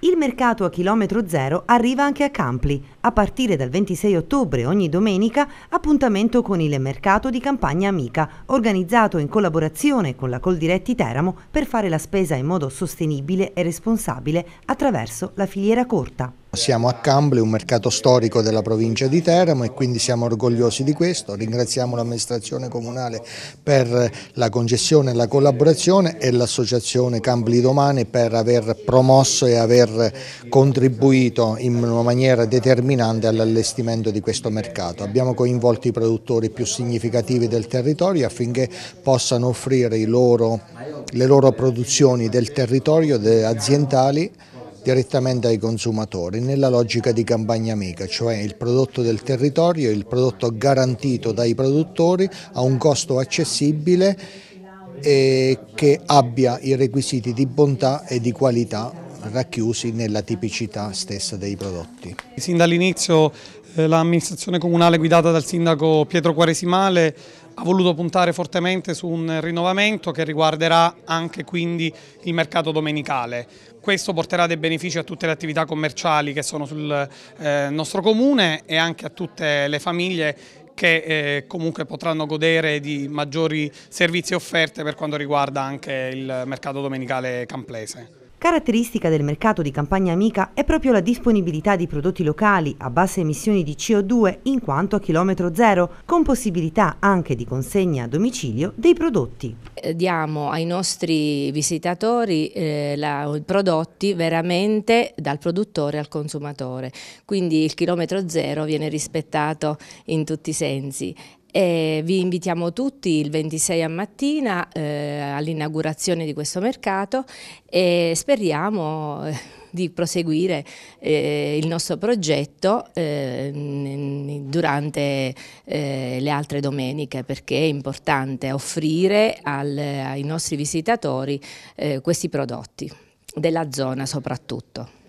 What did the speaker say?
Il mercato a chilometro zero arriva anche a Campli. A partire dal 26 ottobre ogni domenica appuntamento con il mercato di campagna amica, organizzato in collaborazione con la Coldiretti Teramo per fare la spesa in modo sostenibile e responsabile attraverso la filiera corta. Siamo a Camble, un mercato storico della provincia di Teramo e quindi siamo orgogliosi di questo. Ringraziamo l'amministrazione comunale per la concessione e la collaborazione e l'associazione Cambli Domani per aver promosso e aver contribuito in una maniera determinante all'allestimento di questo mercato. Abbiamo coinvolto i produttori più significativi del territorio affinché possano offrire loro, le loro produzioni del territorio aziendali direttamente ai consumatori nella logica di campagna amica, cioè il prodotto del territorio, il prodotto garantito dai produttori a un costo accessibile e che abbia i requisiti di bontà e di qualità racchiusi nella tipicità stessa dei prodotti. Sin dall'inizio eh, l'amministrazione comunale guidata dal sindaco Pietro Quaresimale ha voluto puntare fortemente su un rinnovamento che riguarderà anche quindi il mercato domenicale. Questo porterà dei benefici a tutte le attività commerciali che sono sul eh, nostro comune e anche a tutte le famiglie che eh, comunque potranno godere di maggiori servizi e offerte per quanto riguarda anche il mercato domenicale camplese. Caratteristica del mercato di Campagna Amica è proprio la disponibilità di prodotti locali a basse emissioni di CO2 in quanto a chilometro zero, con possibilità anche di consegna a domicilio dei prodotti. Eh, diamo ai nostri visitatori eh, la, prodotti veramente dal produttore al consumatore, quindi il chilometro zero viene rispettato in tutti i sensi e vi invitiamo tutti il 26 a mattina eh, all'inaugurazione di questo mercato e speriamo eh, di proseguire eh, il nostro progetto eh, durante eh, le altre domeniche perché è importante offrire al, ai nostri visitatori eh, questi prodotti, della zona soprattutto.